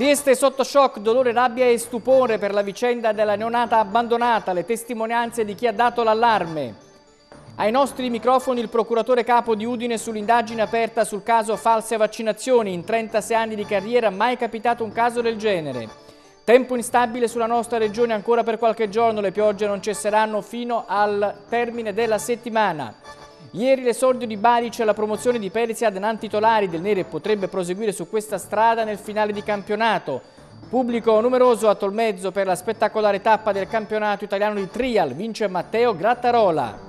Trieste sotto shock, dolore, rabbia e stupore per la vicenda della neonata abbandonata, le testimonianze di chi ha dato l'allarme. Ai nostri microfoni il procuratore capo di Udine sull'indagine aperta sul caso false vaccinazioni. In 36 anni di carriera mai capitato un caso del genere. Tempo instabile sulla nostra regione ancora per qualche giorno, le piogge non cesseranno fino al termine della settimana. Ieri l'esordio di Baric la promozione di Perisiad non titolari del Nere potrebbe proseguire su questa strada nel finale di campionato. Pubblico numeroso a Tolmezzo per la spettacolare tappa del campionato italiano di trial. Vince Matteo Grattarola.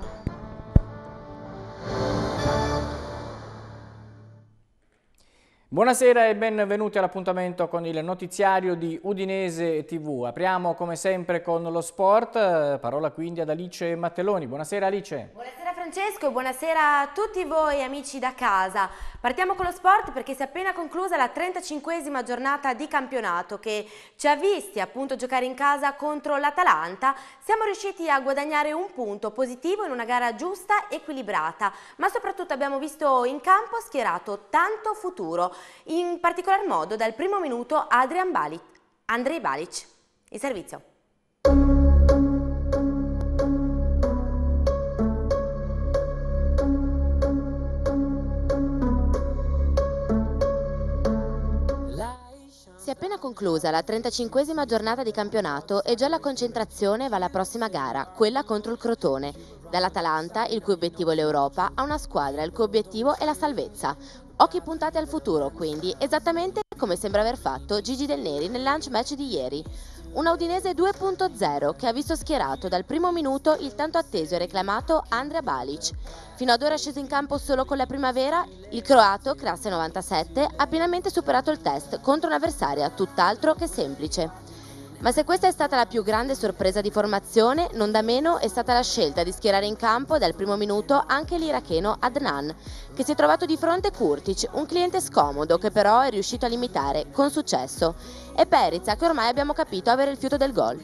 Buonasera e benvenuti all'appuntamento con il notiziario di Udinese TV. Apriamo come sempre con lo sport, parola quindi ad Alice Matteloni. Buonasera Alice. Buonasera Francesco e buonasera a tutti voi amici da casa. Partiamo con lo sport perché si è appena conclusa la 35esima giornata di campionato che ci ha visti appunto giocare in casa contro l'Atalanta. Siamo riusciti a guadagnare un punto positivo in una gara giusta, equilibrata, ma soprattutto abbiamo visto in campo schierato tanto futuro, in particolar modo dal primo minuto Adrian Balic, Andrei Balic. Il servizio. è appena conclusa la 35esima giornata di campionato e già la concentrazione va alla prossima gara, quella contro il Crotone. Dall'Atalanta, il cui obiettivo è l'Europa, a una squadra il cui obiettivo è la salvezza. Occhi puntati al futuro, quindi, esattamente come sembra aver fatto Gigi Del Neri nel lunch match di ieri. Un Udinese 2.0 che ha visto schierato dal primo minuto il tanto atteso e reclamato Andrea Balic. Fino ad ora sceso in campo solo con la primavera, il croato, classe 97, ha pienamente superato il test contro un'avversaria tutt'altro che semplice. Ma se questa è stata la più grande sorpresa di formazione, non da meno è stata la scelta di schierare in campo dal primo minuto anche l'iracheno Adnan, che si è trovato di fronte Kurtic, un cliente scomodo che però è riuscito a limitare con successo, e Perizza che ormai abbiamo capito avere il fiuto del gol.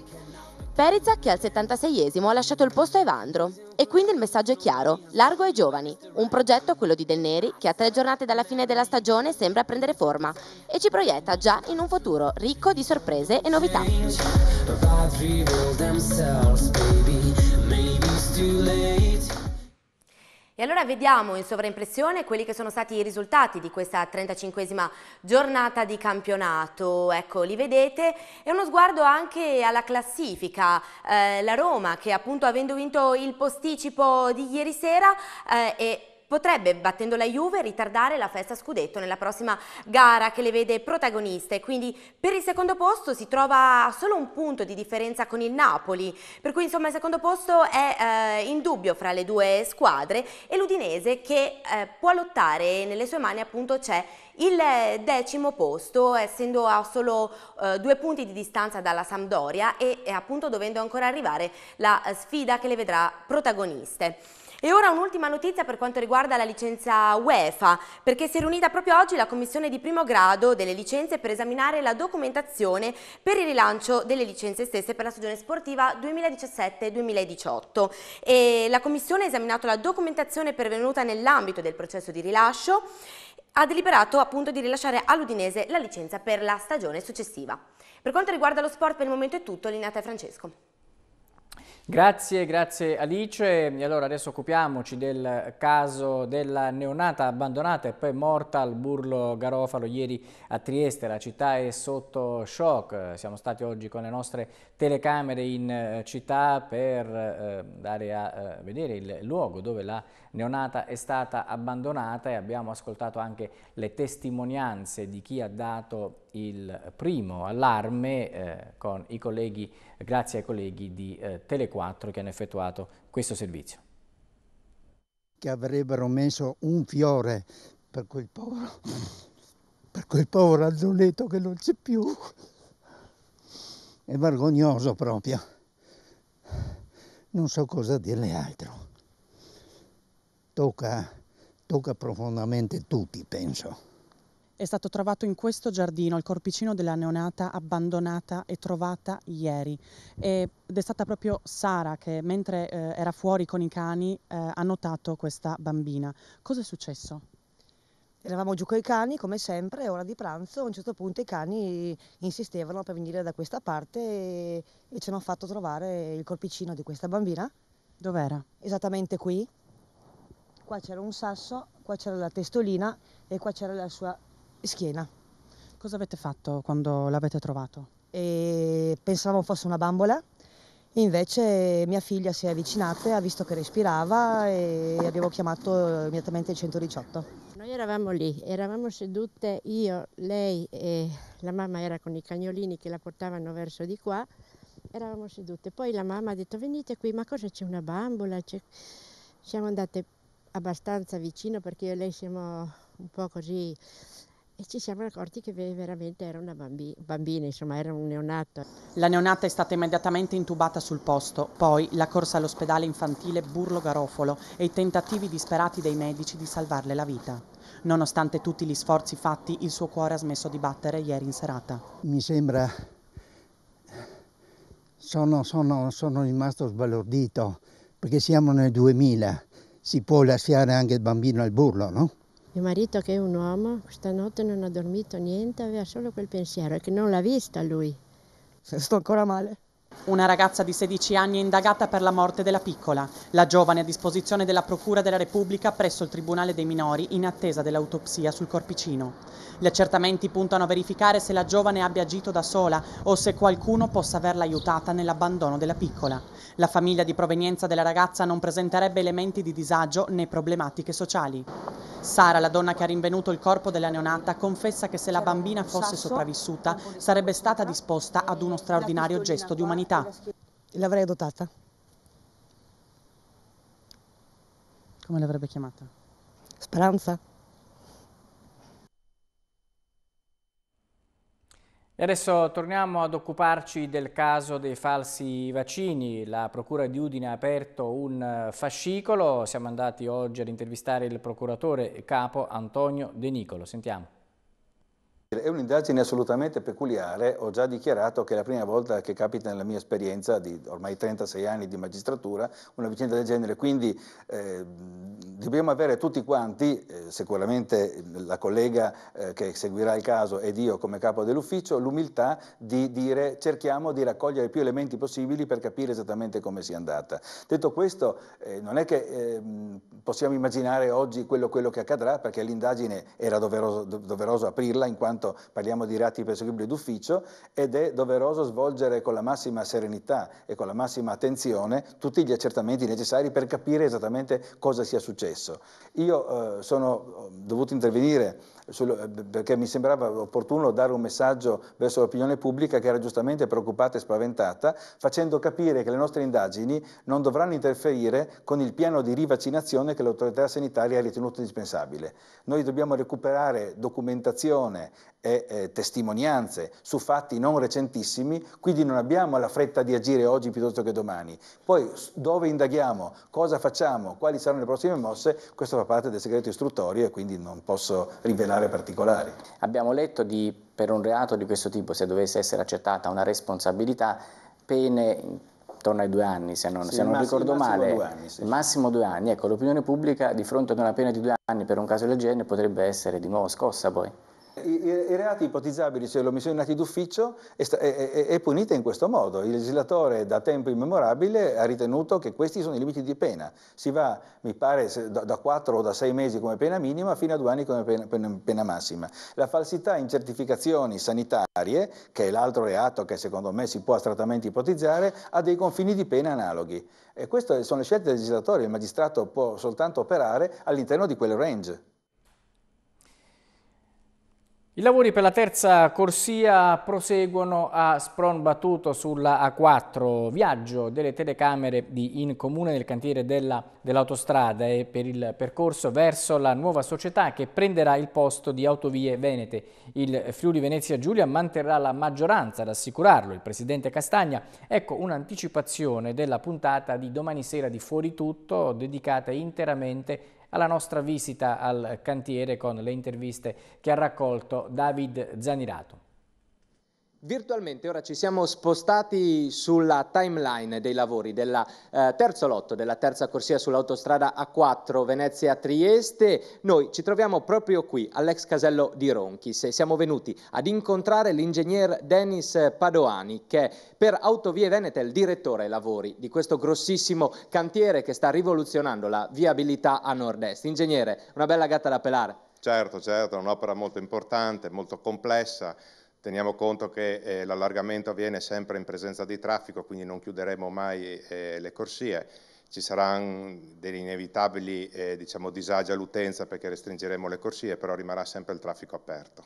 Perizza che al 76esimo ha lasciato il posto a Evandro. E quindi il messaggio è chiaro, largo ai giovani, un progetto, quello di Del Neri, che a tre giornate dalla fine della stagione sembra prendere forma e ci proietta già in un futuro ricco di sorprese e novità. Change, e allora vediamo in sovraimpressione quelli che sono stati i risultati di questa 35esima giornata di campionato. Ecco, li vedete. E uno sguardo anche alla classifica. Eh, la Roma che appunto avendo vinto il posticipo di ieri sera eh, è potrebbe, battendo la Juve, ritardare la festa scudetto nella prossima gara che le vede protagoniste. Quindi per il secondo posto si trova solo un punto di differenza con il Napoli, per cui insomma il secondo posto è eh, in dubbio fra le due squadre e l'Udinese che eh, può lottare nelle sue mani appunto c'è il decimo posto, essendo a solo eh, due punti di distanza dalla Sampdoria e, e appunto dovendo ancora arrivare la sfida che le vedrà protagoniste. E ora un'ultima notizia per quanto riguarda la licenza UEFA, perché si è riunita proprio oggi la commissione di primo grado delle licenze per esaminare la documentazione per il rilancio delle licenze stesse per la stagione sportiva 2017-2018. la commissione ha esaminato la documentazione pervenuta nell'ambito del processo di rilascio ha deliberato appunto di rilasciare all'Udinese la licenza per la stagione successiva. Per quanto riguarda lo sport per il momento è tutto, Linata e Francesco. Grazie, grazie Alice. E Allora adesso occupiamoci del caso della neonata abbandonata e poi morta al burlo Garofalo ieri a Trieste. La città è sotto shock. Siamo stati oggi con le nostre telecamere in eh, città per andare eh, a eh, vedere il luogo dove la neonata è stata abbandonata e abbiamo ascoltato anche le testimonianze di chi ha dato il primo allarme con i colleghi, grazie ai colleghi di Tele4 che hanno effettuato questo servizio. Che avrebbero messo un fiore per quel povero, per quel povero Azzoletto che non c'è più è vergognoso proprio. Non so cosa dirle altro. Tocca, tocca profondamente tutti, penso. È stato trovato in questo giardino il corpicino della neonata abbandonata e trovata ieri ed è stata proprio Sara che mentre eh, era fuori con i cani eh, ha notato questa bambina. Cosa è successo? Eravamo giù coi cani, come sempre, ora di pranzo, a un certo punto i cani insistevano per venire da questa parte e, e ci hanno fatto trovare il colpicino di questa bambina. Dov'era? Esattamente qui. Qua c'era un sasso, qua c'era la testolina e qua c'era la sua schiena. Cosa avete fatto quando l'avete trovato? E pensavamo fosse una bambola, Invece mia figlia si è avvicinata e ha visto che respirava e abbiamo chiamato immediatamente il 118. Noi eravamo lì, eravamo sedute io, lei e la mamma era con i cagnolini che la portavano verso di qua, eravamo sedute. Poi la mamma ha detto venite qui, ma cosa c'è una bambola? C'è... Siamo andate abbastanza vicino perché io e lei siamo un po' così e ci siamo accorti che veramente era una bambi- bambina, insomma era un neonato. La neonata è stata immediatamente intubata sul posto, poi la corsa all'ospedale infantile Burlo Garofolo e i tentativi disperati dei medici di salvarle la vita. Nonostante tutti gli sforzi fatti, il suo cuore ha smesso di battere ieri in serata. Mi sembra... sono, sono, sono rimasto sbalordito, perché siamo nel 2000, si può lasciare anche il bambino al burlo, no? Mio marito che è un uomo, questa notte non ha dormito niente, aveva solo quel pensiero, è che non l'ha vista lui. Sto ancora male. Una ragazza di 16 anni è indagata per la morte della piccola. La giovane è a disposizione della Procura della Repubblica presso il Tribunale dei minori in attesa dell'autopsia sul corpicino. Gli accertamenti puntano a verificare se la giovane abbia agito da sola o se qualcuno possa averla aiutata nell'abbandono della piccola. La famiglia di provenienza della ragazza non presenterebbe elementi di disagio né problematiche sociali. Sara, la donna che ha rinvenuto il corpo della neonata, confessa che se la bambina fosse sopravvissuta sarebbe stata eh? disposta ad uno straordinario gesto di umanità umanità. L'avrei adottata? Come l'avrebbe chiamata? Speranza? E adesso torniamo ad occuparci del caso dei falsi vaccini. La Procura di Udine ha aperto un eh, fascicolo. Siamo andati oggi ad intervistare il procuratore capo Antonio De Nicolo. Sentiamo. È un'indagine assolutamente peculiare, ho già dichiarato che è la prima volta che capita nella mia esperienza di ormai 36 anni di magistratura una vicenda del genere, quindi eh, dobbiamo avere tutti quanti, eh, sicuramente la collega eh, che seguirà il caso ed io come capo dell'ufficio, l'umiltà di dire cerchiamo di raccogliere più elementi possibili per capire esattamente come sia andata. Detto questo, eh, non è che ehm, possiamo immaginare oggi quello, quello, che accadrà perché l'indagine era doveroso, doveroso aprirla in quanto tanto parliamo di reati perseguibili d'ufficio ed è doveroso svolgere con la massima serenità e con la massima attenzione tutti gli accertamenti necessari per capire esattamente cosa sia successo. Io eh, sono eh, dovuto intervenire sul, eh, perché mi sembrava opportuno dare un messaggio verso l'opinione pubblica che era giustamente preoccupata e spaventata, facendo capire che le nostre indagini non dovranno interferire con il piano di rivaccinazione che l'autorità sanitaria ha ritenuto indispensabile. Noi dobbiamo recuperare documentazione e eh, testimonianze su fatti non recentissimi, quindi non abbiamo la fretta di agire oggi piuttosto che domani. Poi dove indaghiamo, cosa facciamo, quali saranno le prossime mosse, questo fa parte del segreto istruttorio e quindi non posso rivelare particolari. Abbiamo letto di per un reato di questo tipo, se dovesse essere accettata una responsabilità, pene intorno ai due anni, se non, sì, se non massimo, ricordo massimo male, due anni, sì. massimo due anni. Ecco, l'opinione pubblica di fronte ad una pena di due anni per un caso del genere potrebbe essere di nuovo scossa poi i, i reati ipotizzabili, cioè l'omissione in atti d'ufficio, è, è, è, punita in questo modo. Il legislatore da tempo immemorabile ha ritenuto che questi sono i limiti di pena. Si va, mi pare, da, 4 o da 6 mesi come pena minima fino a 2 anni come pena, pena massima. La falsità in certificazioni sanitarie, che è l'altro reato che secondo me si può astrattamente ipotizzare, ha dei confini di pena analoghi. E queste sono le scelte del legislatore, il magistrato può soltanto operare all'interno di quel range. I lavori per la terza corsia proseguono a Spron Battuto sulla A4, viaggio delle telecamere di in comune nel cantiere dell'autostrada dell e per il percorso verso la nuova società che prenderà il posto di Autovie Venete. Il Friuli Venezia Giulia manterrà la maggioranza ad assicurarlo, il presidente Castagna. Ecco un'anticipazione della puntata di domani sera di Fuori Tutto dedicata interamente a alla nostra visita al cantiere con le interviste che ha raccolto David Zanirato. Virtualmente ora ci siamo spostati sulla timeline dei lavori del eh, terzo lotto della terza corsia sull'autostrada A4 Venezia-Trieste. Noi ci troviamo proprio qui all'ex casello di Ronchis e siamo venuti ad incontrare l'ingegner Denis Padoani che per Autovie Venete è il direttore ai lavori di questo grossissimo cantiere che sta rivoluzionando la viabilità a nord-est. Ingegnere, una bella gatta da pelare. Certo, certo, è un'opera molto importante, molto complessa Teniamo conto che eh, l'allargamento avviene sempre in presenza di traffico, quindi non chiuderemo mai eh, le corsie. Ci saranno degli inevitabili eh, diciamo, disagi all'utenza perché restringeremo le corsie, però rimarrà sempre il traffico aperto.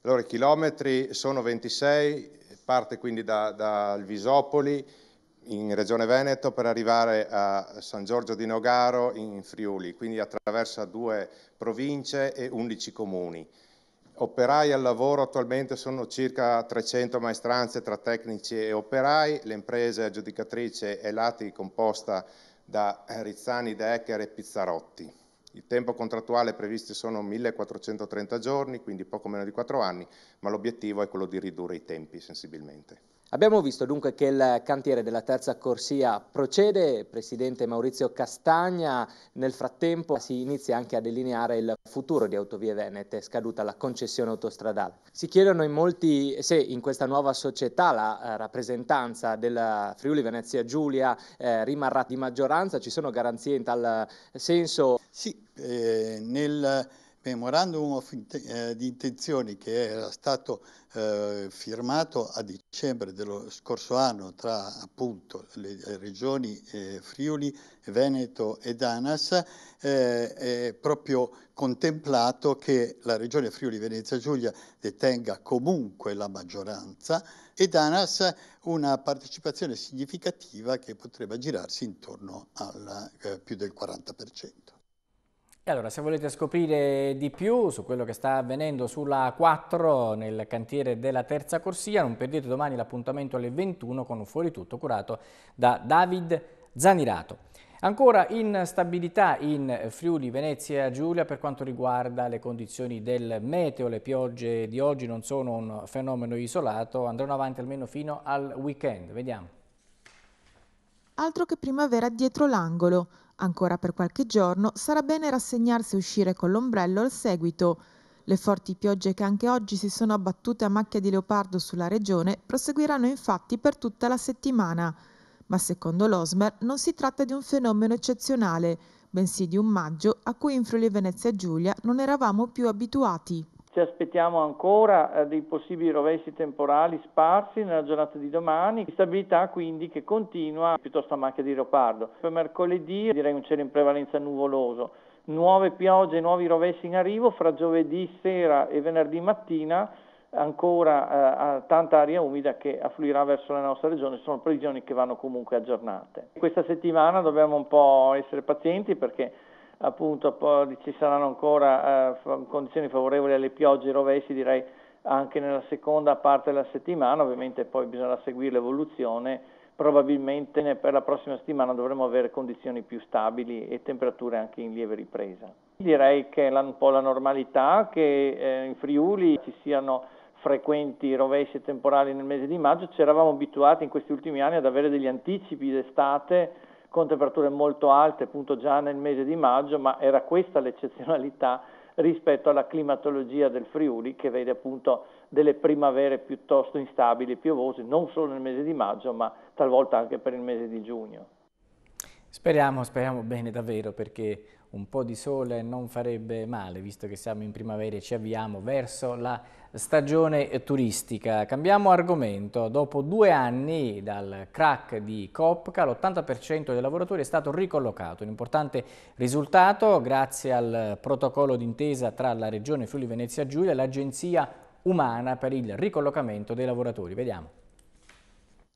Allora, i chilometri sono 26, parte quindi dal da Visopoli in Regione Veneto per arrivare a San Giorgio di Nogaro in Friuli, quindi attraversa due province e 11 comuni operai al lavoro attualmente sono circa 300 maestranze tra tecnici e operai, l'impresa aggiudicatrice è Lati composta da Rizzani, De Ecker e Pizzarotti. Il tempo contrattuale previsto sono 1430 giorni, quindi poco meno di 4 anni, ma l'obiettivo è quello di ridurre i tempi sensibilmente. Abbiamo visto dunque che il cantiere della terza corsia procede, Presidente Maurizio Castagna, nel frattempo si inizia anche a delineare il futuro di Autovie Venete, scaduta la concessione autostradale. Si chiedono in molti se in questa nuova società la eh, rappresentanza del Friuli Venezia Giulia eh, rimarrà di maggioranza, ci sono garanzie in tal senso? Sì, eh, nel memorandum of, eh, di intenzioni che era stato eh, firmato a dicembre dello scorso anno tra appunto le eh, regioni eh, Friuli, Veneto ed Anas, eh, è proprio contemplato che la regione Friuli Venezia Giulia detenga comunque la maggioranza e Danas una partecipazione significativa che potrebbe girarsi intorno al eh, più del 40%. E allora, se volete scoprire di più su quello che sta avvenendo sulla 4 nel cantiere della terza corsia, non perdete domani l'appuntamento alle 21 con un fuori tutto curato da David Zanirato. Ancora instabilità in Friuli, Venezia, Giulia per quanto riguarda le condizioni del meteo. Le piogge di oggi non sono un fenomeno isolato, andranno avanti almeno fino al weekend. Vediamo. Altro che primavera dietro l'angolo. Ancora per qualche giorno sarà bene rassegnarsi a uscire con l'ombrello al seguito. Le forti piogge che anche oggi si sono abbattute a macchia di leopardo sulla regione proseguiranno infatti per tutta la settimana. Ma secondo l'Osmer non si tratta di un fenomeno eccezionale, bensì di un maggio a cui in Friuli Venezia Giulia non eravamo più abituati. Ci aspettiamo ancora eh, dei possibili rovesci temporali sparsi nella giornata di domani, stabilità quindi che continua piuttosto a macchia di leopardo. Per mercoledì direi un cielo in prevalenza nuvoloso, nuove piogge, nuovi rovesci in arrivo fra giovedì sera e venerdì mattina ancora eh, tanta aria umida che affluirà verso la nostra regione, sono previsioni che vanno comunque aggiornate. Questa settimana dobbiamo un po' essere pazienti perché appunto poi ci saranno ancora eh, condizioni favorevoli alle piogge e rovesci direi anche nella seconda parte della settimana, ovviamente poi bisognerà seguire l'evoluzione, probabilmente per la prossima settimana dovremo avere condizioni più stabili e temperature anche in lieve ripresa. Direi che è un po' la normalità che eh, in Friuli ci siano frequenti rovesci temporali nel mese di maggio, ci eravamo abituati in questi ultimi anni ad avere degli anticipi d'estate con temperature molto alte appunto già nel mese di maggio, ma era questa l'eccezionalità rispetto alla climatologia del Friuli che vede appunto delle primavere piuttosto instabili e piovose, non solo nel mese di maggio, ma talvolta anche per il mese di giugno. Speriamo, speriamo bene davvero perché un po' di sole non farebbe male, visto che siamo in primavera e ci avviamo verso la stagione turistica. Cambiamo argomento. Dopo due anni dal crack di Copca, l'80% dei lavoratori è stato ricollocato. Un importante risultato grazie al protocollo d'intesa tra la Regione Friuli Venezia Giulia e l'Agenzia Umana per il ricollocamento dei lavoratori. Vediamo.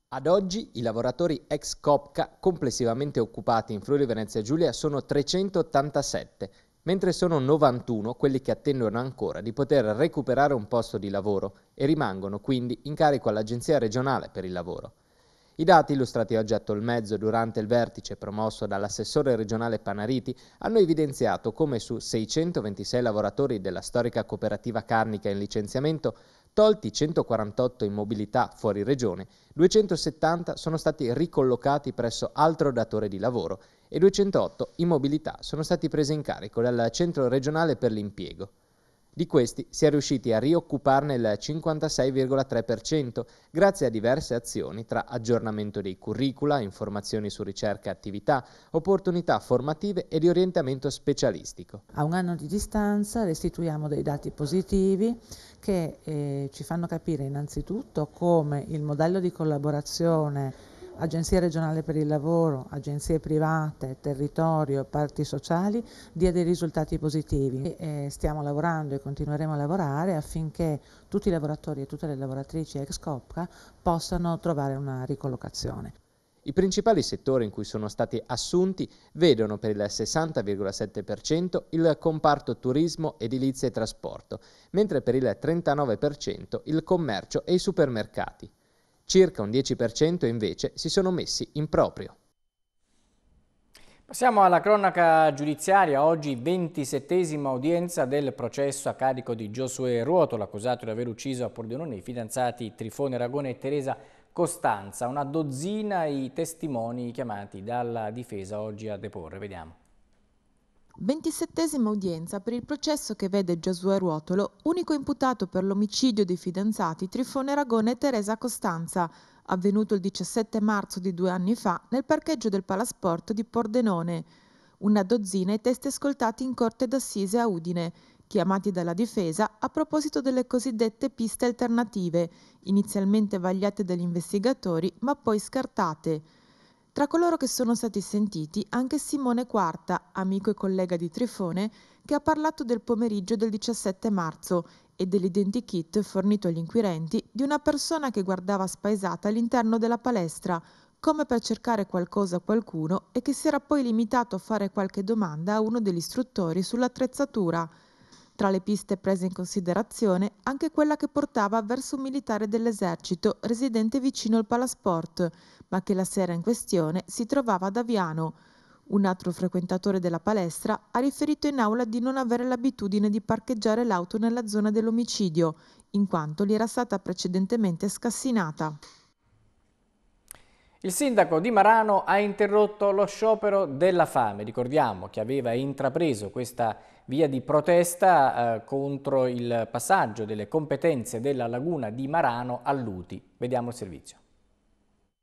Ad oggi i lavoratori ex Copca complessivamente occupati in Friuli Venezia Giulia sono 387, mentre sono 91 quelli che attendono ancora di poter recuperare un posto di lavoro e rimangono quindi in carico all'Agenzia regionale per il lavoro. I dati illustrati oggi a Tolmezzo durante il vertice promosso dall'assessore regionale Panariti hanno evidenziato come su 626 lavoratori della storica cooperativa carnica in licenziamento Tolti 148 in mobilità fuori regione, 270 sono stati ricollocati presso altro datore di lavoro e 208 in mobilità sono stati presi in carico dal Centro regionale per l'impiego. Di questi si è riusciti a rioccuparne il 56,3% grazie a diverse azioni tra aggiornamento dei curricula, informazioni su ricerca e attività, opportunità formative e di orientamento specialistico. A un anno di distanza restituiamo dei dati positivi che eh, ci fanno capire innanzitutto come il modello di collaborazione Agenzia regionale per il lavoro, agenzie private, territorio, parti sociali, dia dei risultati positivi. E, eh, stiamo lavorando e continueremo a lavorare affinché tutti i lavoratori e tutte le lavoratrici ex Copca possano trovare una ricollocazione. I principali settori in cui sono stati assunti vedono per il 60,7% il comparto turismo, edilizia e trasporto, mentre per il 39% il commercio e i supermercati circa un 10% invece si sono messi in proprio. Passiamo alla cronaca giudiziaria, oggi 27 udienza del processo a carico di Giosuè Ruotolo, accusato di aver ucciso a Pordenone i fidanzati Trifone Ragone e Teresa Costanza, una dozzina i testimoni chiamati dalla difesa oggi a deporre, vediamo. 27 Ventisettesima udienza per il processo che vede Giosuè Ruotolo, unico imputato per l'omicidio dei fidanzati Trifone Ragone e Teresa Costanza, avvenuto il 17 marzo di due anni fa nel parcheggio del Palasport di Pordenone. Una dozzina i testi ascoltati in corte d'assise a Udine, chiamati dalla difesa a proposito delle cosiddette piste alternative, inizialmente vagliate dagli investigatori ma poi scartate. Tra coloro che sono stati sentiti anche Simone Quarta, amico e collega di Trifone, che ha parlato del pomeriggio del 17 marzo e dell'identikit fornito agli inquirenti di una persona che guardava spaesata all'interno della palestra, come per cercare qualcosa a qualcuno e che si era poi limitato a fare qualche domanda a uno degli istruttori sull'attrezzatura. Tra le piste prese in considerazione anche quella che portava verso un militare dell'esercito residente vicino al Palasport, ma che la sera in questione si trovava ad Aviano. Un altro frequentatore della palestra ha riferito in aula di non avere l'abitudine di parcheggiare l'auto nella zona dell'omicidio, in quanto gli era stata precedentemente scassinata. Il sindaco di Marano ha interrotto lo sciopero della fame. Ricordiamo che aveva intrapreso questa via di protesta eh, contro il passaggio delle competenze della laguna di Marano all'Uti. Vediamo il servizio.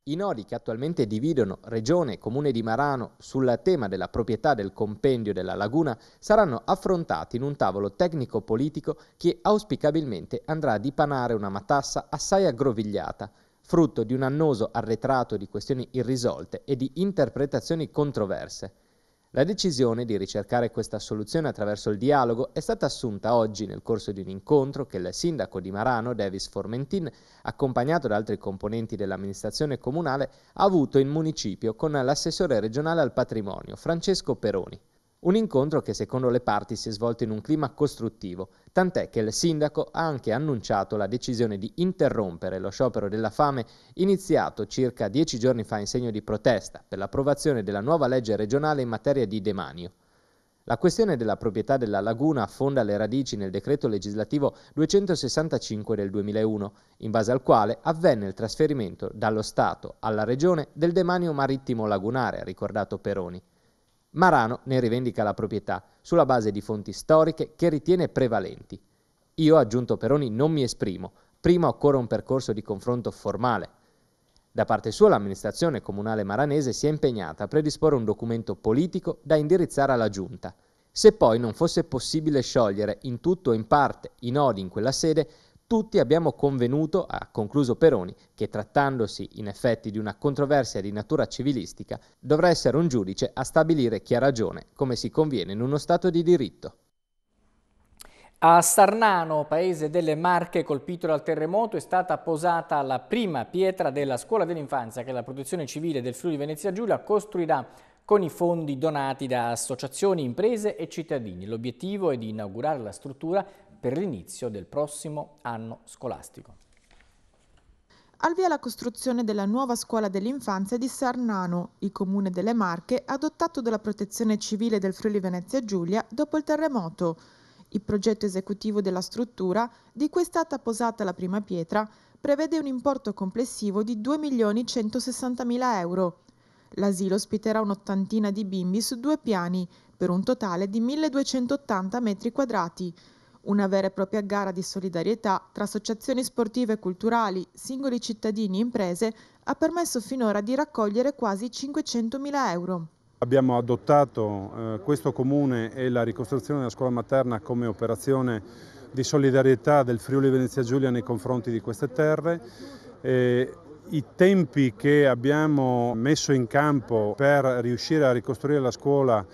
I nodi che attualmente dividono Regione e Comune di Marano sul tema della proprietà del compendio della laguna saranno affrontati in un tavolo tecnico-politico che auspicabilmente andrà a dipanare una matassa assai aggrovigliata, frutto di un annoso arretrato di questioni irrisolte e di interpretazioni controverse. La decisione di ricercare questa soluzione attraverso il dialogo è stata assunta oggi nel corso di un incontro che il sindaco di Marano, Davis Formentin, accompagnato da altri componenti dell'amministrazione comunale, ha avuto in municipio con l'assessore regionale al patrimonio, Francesco Peroni. Un incontro che secondo le parti si è svolto in un clima costruttivo, tant'è che il sindaco ha anche annunciato la decisione di interrompere lo sciopero della fame iniziato circa dieci giorni fa in segno di protesta per l'approvazione della nuova legge regionale in materia di demanio. La questione della proprietà della laguna affonda le radici nel decreto legislativo 265 del 2001, in base al quale avvenne il trasferimento dallo Stato alla Regione del demanio marittimo lagunare, ha ricordato Peroni. Marano ne rivendica la proprietà sulla base di fonti storiche che ritiene prevalenti. Io, aggiunto Peroni, non mi esprimo. Prima occorre un percorso di confronto formale. Da parte sua l'amministrazione comunale maranese si è impegnata a predisporre un documento politico da indirizzare alla giunta. Se poi non fosse possibile sciogliere in tutto o in parte i nodi in quella sede, tutti abbiamo convenuto, ha concluso Peroni, che trattandosi in effetti di una controversia di natura civilistica, dovrà essere un giudice a stabilire chi ha ragione, come si conviene in uno Stato di diritto. A Sarnano, paese delle Marche colpito dal terremoto, è stata posata la prima pietra della scuola dell'infanzia che la protezione civile del Friuli Venezia Giulia costruirà con i fondi donati da associazioni, imprese e cittadini. L'obiettivo è di inaugurare la struttura per l'inizio del prossimo anno scolastico. Al via la costruzione della nuova scuola dell'infanzia di Sarnano, il comune delle Marche, adottato dalla protezione civile del Friuli Venezia Giulia dopo il terremoto. Il progetto esecutivo della struttura, di cui è stata posata la prima pietra, prevede un importo complessivo di 2.160.000 euro. L'asilo ospiterà un'ottantina di bimbi su due piani, per un totale di 1.280 metri quadrati, una vera e propria gara di solidarietà tra associazioni sportive e culturali, singoli cittadini e imprese, ha permesso finora di raccogliere quasi 500.000 euro. Abbiamo adottato eh, questo comune e la ricostruzione della scuola materna come operazione di solidarietà del Friuli Venezia Giulia nei confronti di queste terre. Eh, i tempi che abbiamo messo in campo per riuscire a ricostruire la scuola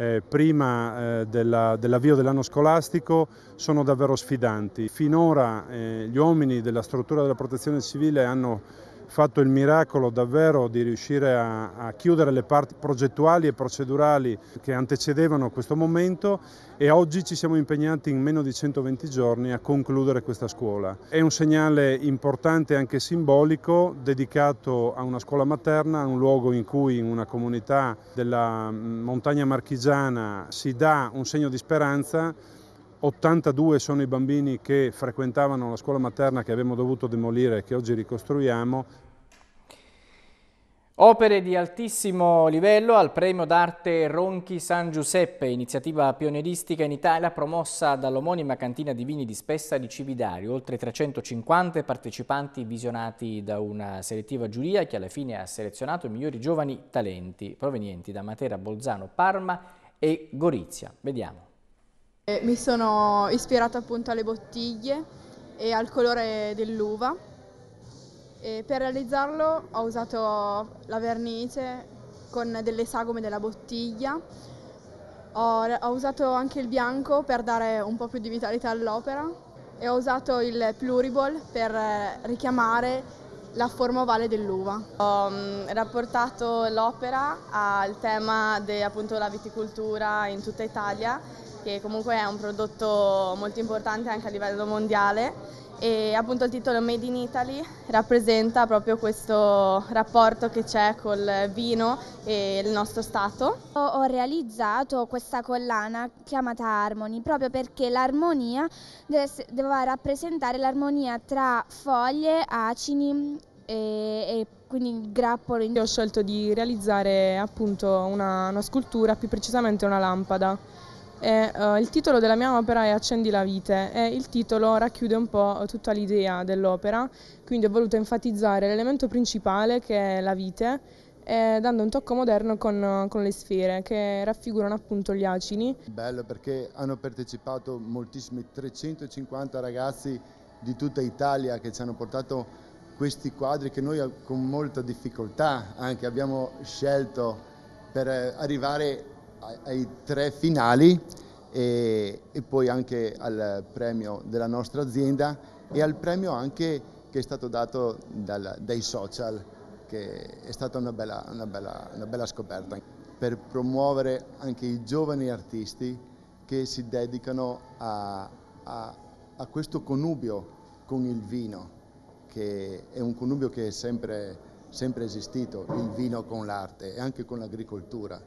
eh, prima eh, della, dell'avvio dell'anno scolastico sono davvero sfidanti. Finora eh, gli uomini della struttura della protezione civile hanno fatto il miracolo davvero di riuscire a, a, chiudere le parti progettuali e procedurali che antecedevano questo momento e oggi ci siamo impegnati in meno di 120 giorni a concludere questa scuola. È un segnale importante anche simbolico dedicato a una scuola materna, un luogo in cui in una comunità della mm, montagna marchigiana si dà un segno di speranza 82 sono i bambini che frequentavano la scuola materna che abbiamo dovuto demolire e che oggi ricostruiamo. Opere di altissimo livello al premio d'arte Ronchi San Giuseppe, iniziativa pionieristica in Italia promossa dall'omonima cantina di vini di Spessa di Cividario. Oltre 350 partecipanti visionati da una selettiva giuria che alla fine ha selezionato i migliori giovani talenti provenienti da Matera, Bolzano, Parma e Gorizia. Vediamo. Mi sono ispirata appunto alle bottiglie e al colore dell'uva. per realizzarlo ho usato la vernice con delle sagome della bottiglia. Ho, ho usato anche il bianco per dare un po' più di vitalità all'opera e ho usato il pluriball per eh, richiamare la forma ovale dell'uva. Ho mm, rapportato l'opera al tema della viticoltura in tutta Italia che comunque è un prodotto molto importante anche a livello mondiale e appunto il titolo Made in Italy rappresenta proprio questo rapporto che c'è col vino e il nostro stato. Ho realizzato questa collana chiamata Harmony proprio perché l'armonia doveva rappresentare l'armonia tra foglie, acini e, e quindi il grappolo. Io ho scelto di realizzare appunto una, una scultura, più precisamente una lampada e, uh, il titolo della mia opera è Accendi la vite e il titolo racchiude un po' tutta l'idea dell'opera, quindi ho voluto enfatizzare l'elemento principale che è la vite, eh, dando un tocco moderno con, con, le sfere che raffigurano appunto gli acini. Bello perché hanno partecipato moltissimi 350 ragazzi di tutta Italia che ci hanno portato questi quadri che noi eh, con molta difficoltà anche abbiamo scelto per eh, arrivare ai tre finali e, e, poi anche al premio della nostra azienda e al premio anche che è stato dato dal, dai social, che è stata una bella, una, bella, una bella scoperta per promuovere anche i giovani artisti che si dedicano a, a, a questo connubio con il vino, che è un connubio che è sempre, sempre esistito, il vino con l'arte e anche con l'agricoltura.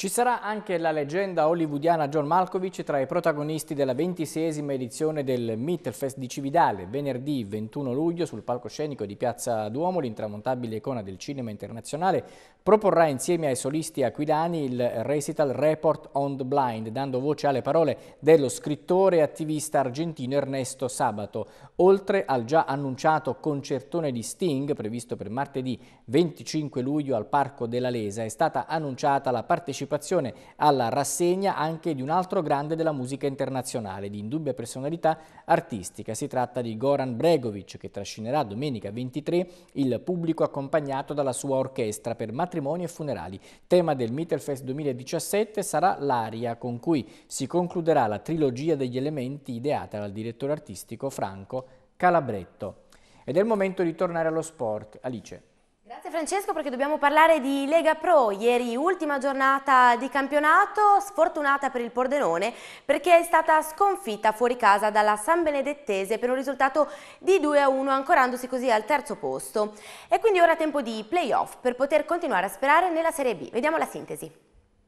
Ci sarà anche la leggenda hollywoodiana John Malkovich tra i protagonisti della ventisesima edizione del Mittelfest di Cividale. Venerdì 21 luglio sul palcoscenico di Piazza Duomo l'intramontabile icona del cinema internazionale proporrà insieme ai solisti aquilani il recital Report on the Blind, dando voce alle parole dello scrittore e attivista argentino Ernesto Sabato, oltre al già annunciato concertone di Sting previsto per martedì 25 luglio al Parco della Lesa è stata annunciata la partecipazione partecipazione alla rassegna anche di un altro grande della musica internazionale, di indubbia personalità artistica. Si tratta di Goran Bregovic, che trascinerà domenica 23 il pubblico accompagnato dalla sua orchestra per matrimoni e funerali. Tema del Mittelfest 2017 sarà l'aria con cui si concluderà la trilogia degli elementi ideata dal direttore artistico Franco Calabretto. Ed è il momento di tornare allo sport. Alice. Grazie Francesco perché dobbiamo parlare di Lega Pro, ieri ultima giornata di campionato, sfortunata per il Pordenone perché è stata sconfitta fuori casa dalla San Benedettese per un risultato di 2 a 1 ancorandosi così al terzo posto e quindi ora tempo di playoff per poter continuare a sperare nella Serie B. Vediamo la sintesi.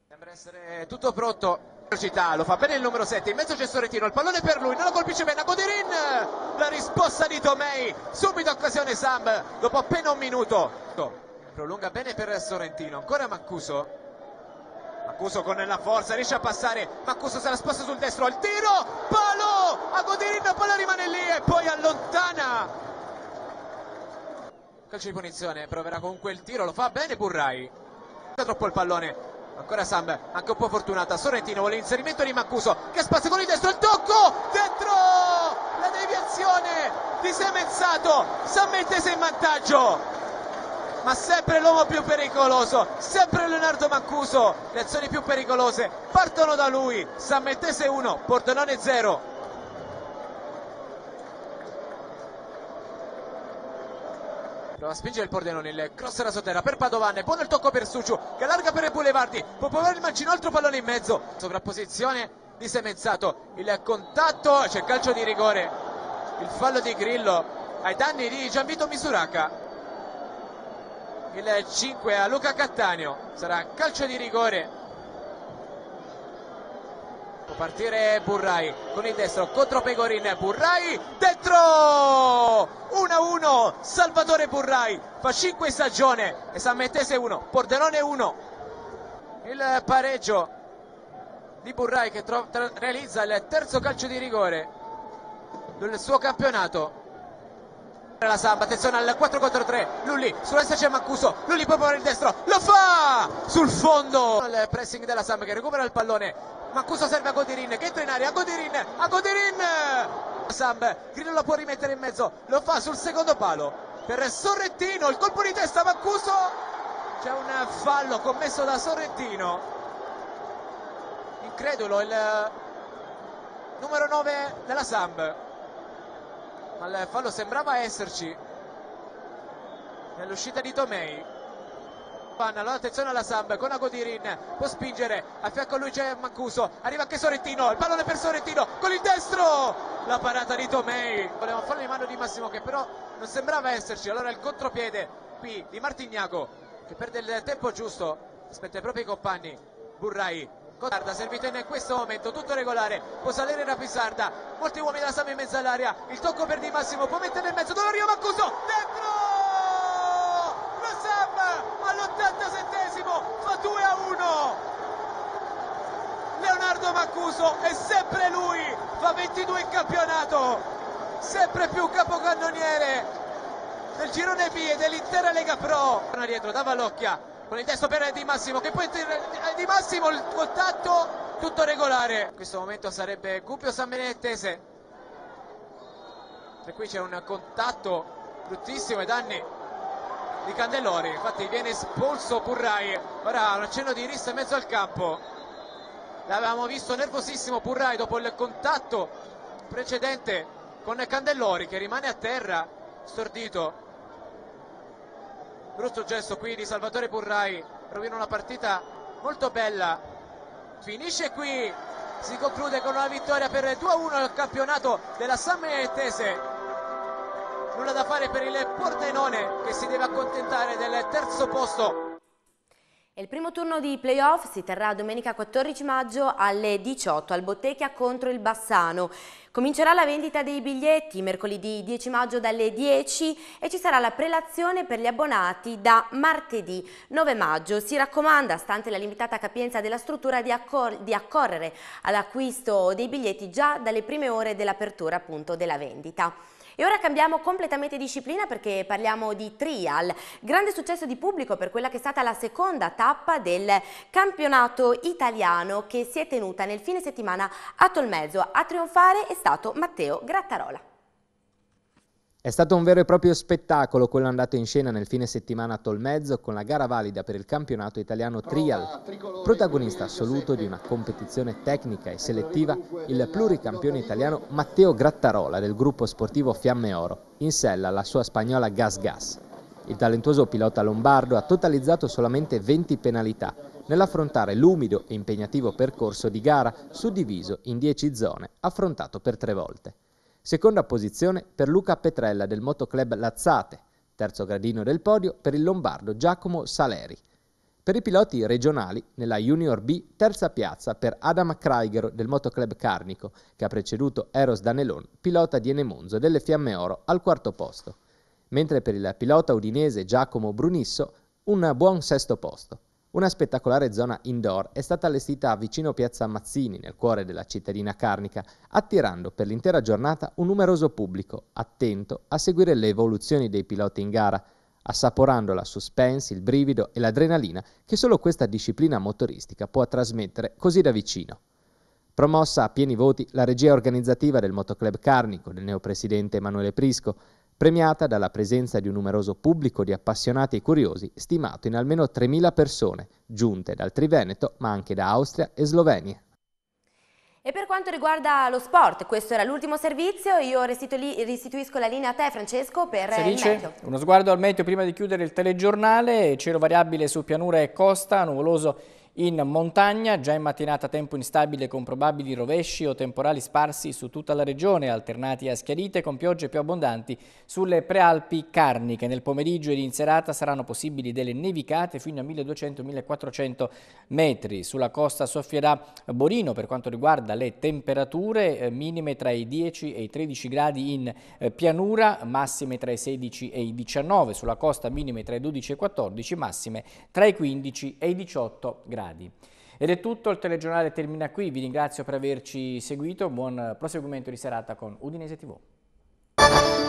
Sembra essere tutto pronto lo fa bene il numero 7, in mezzo c'è Sorrentino, il pallone per lui, non lo colpisce bene, a Godirin, la risposta di Tomei, subito occasione Sam, dopo appena un minuto, prolunga bene per Sorrentino, ancora Maccuso. Maccuso con la forza, riesce a passare, Maccuso se la sposta sul destro, il tiro, palo, a Godirin, palo rimane lì e poi allontana. Calcio di punizione, proverà con quel tiro, lo fa bene Burrai, troppo il pallone, ancora Sam anche un po' fortunata Sorrentino vuole l'inserimento di Mancuso che spazia con il destro il tocco dentro la deviazione di Semenzato Sam Mettese in vantaggio ma sempre l'uomo più pericoloso, sempre Leonardo Mancuso, le azioni più pericolose partono da lui, Sam Sammettese 1, Pordenone 0. Prova a spingere il Pordenone, il cross era sotterra per Padovan, e buono il tocco per Suciu, che allarga per Pulevardi, può provare il mancino, altro pallone in mezzo, sovrapposizione di Semezzato, il contatto, c'è calcio di rigore, il fallo di Grillo ai danni di Gianvito Misuraca, il 5 a Luca Cattaneo, sarà calcio di rigore Può partire Burrai con il destro contro Pegorin, Burrai dentro 1-1 Salvatore Burrai fa 5 stagione e San Mettese 1, Pordenone 1 il pareggio di Burrai che realizza il terzo calcio di rigore del suo campionato la Samba, attenzione al 4 contro 3, Lulli, sull'estero c'è Mancuso, Lulli può provare il destro, lo fa! Sul fondo! Il pressing della Samba che recupera il pallone, Mancuso serve a Godirin, che entra in aria, a Godirin, a Godirin! Sam, Grillo lo può rimettere in mezzo, lo fa sul secondo palo, per Sorrentino, il colpo di testa Mancuso, c'è un fallo commesso da Sorrentino, incredulo il numero 9 della Samba ma il eh, fallo sembrava esserci nell'uscita di Tomei Panna, allora attenzione alla Samba con Agodirin, può spingere a fianco a lui c'è Mancuso, arriva anche Sorrentino il pallone per Sorrentino, con il destro la parata di Tomei voleva farlo in mano di Massimo che però non sembrava esserci, allora il contropiede qui di Martignago che perde il tempo giusto aspetta i propri compagni Burrai Gottarda servita in questo momento, tutto regolare, può salire da Pisarda, molti uomini da Sami in mezzo all'aria, il tocco per Di Massimo, può mettere in mezzo, Dolorio Mancuso, dentro! Lo Sam all'87 fa 2 a 1! Leonardo Mancuso è sempre lui, fa 22 in campionato, sempre più capocannoniere del girone B e dell'intera Lega Pro. Torna dietro da Vallocchia, con il testo per Di Massimo che poi eh, Di Massimo il contatto tutto regolare in questo momento sarebbe Gubbio San Benedettese e qui c'è un contatto bruttissimo ai danni di Candellori infatti viene espulso Purrai ora un accenno di rissa in mezzo al campo l'avevamo visto nervosissimo Purrai dopo il contatto precedente con Candellori che rimane a terra stordito brutto gesto qui di Salvatore Purrai rovina una partita molto bella finisce qui si conclude con una vittoria per 2-1 al campionato della Sammaiettese nulla da fare per il Pordenone che si deve accontentare del terzo posto il primo turno di playoff si terrà domenica 14 maggio alle 18 al Bottecchia contro il Bassano. Comincerà la vendita dei biglietti mercoledì 10 maggio dalle 10 e ci sarà la prelazione per gli abbonati da martedì 9 maggio. Si raccomanda, stante la limitata capienza della struttura, di, accor di accorrere all'acquisto dei biglietti già dalle prime ore dell'apertura della vendita. E ora cambiamo completamente disciplina perché parliamo di trial. Grande successo di pubblico per quella che è stata la seconda tappa del campionato italiano che si è tenuta nel fine settimana a Tolmezzo. A trionfare è stato Matteo Grattarola. È stato un vero e proprio spettacolo quello andato in scena nel fine settimana a Tolmezzo con la gara valida per il campionato italiano Trial, protagonista assoluto di una competizione tecnica e selettiva, il pluricampione italiano Matteo Grattarola del gruppo sportivo Fiamme Oro, in sella alla sua spagnola Gas Gas. Il talentuoso pilota lombardo ha totalizzato solamente 20 penalità nell'affrontare l'umido e impegnativo percorso di gara suddiviso in 10 zone, affrontato per tre volte. Seconda posizione per Luca Petrella del Motoclub Lazzate, terzo gradino del podio per il lombardo Giacomo Saleri. Per i piloti regionali, nella Junior B, terza piazza per Adam Kreigero del Motoclub Carnico, che ha preceduto Eros Danelon, pilota di Enemonzo delle Fiamme Oro, al quarto posto. Mentre per il pilota udinese Giacomo Brunisso, un buon sesto posto. Una spettacolare zona indoor è stata allestita vicino Piazza Mazzini, nel cuore della cittadina carnica, attirando per l'intera giornata un numeroso pubblico, attento a seguire le evoluzioni dei piloti in gara, assaporando la suspense, il brivido e l'adrenalina che solo questa disciplina motoristica può trasmettere così da vicino. Promossa a pieni voti la regia organizzativa del Motoclub Carnico del neopresidente Emanuele Prisco, premiata dalla presenza di un numeroso pubblico di appassionati e curiosi, stimato in almeno 3.000 persone, giunte dal Triveneto, ma anche da Austria e Slovenia. E per quanto riguarda lo sport, questo era l'ultimo servizio, io restituisco la linea a te Francesco per Felice. il meteo. Uno sguardo al meteo prima di chiudere il telegiornale, cielo variabile su pianura e costa, nuvoloso in montagna, già in mattinata tempo instabile con probabili rovesci o temporali sparsi su tutta la regione, alternati a schiarite con piogge più abbondanti sulle prealpi carniche. Nel pomeriggio ed in serata saranno possibili delle nevicate fino a 1200-1400 metri. Sulla costa soffierà Borino per quanto riguarda le temperature eh, minime tra i 10 e i 13 gradi in eh, pianura, massime tra i 16 e i 19. Sulla costa minime tra i 12 e i 14, massime tra i 15 e i 18 gradi gradi. Ed è tutto, il telegiornale termina qui, vi ringrazio per averci seguito, buon proseguimento di serata con Udinese TV.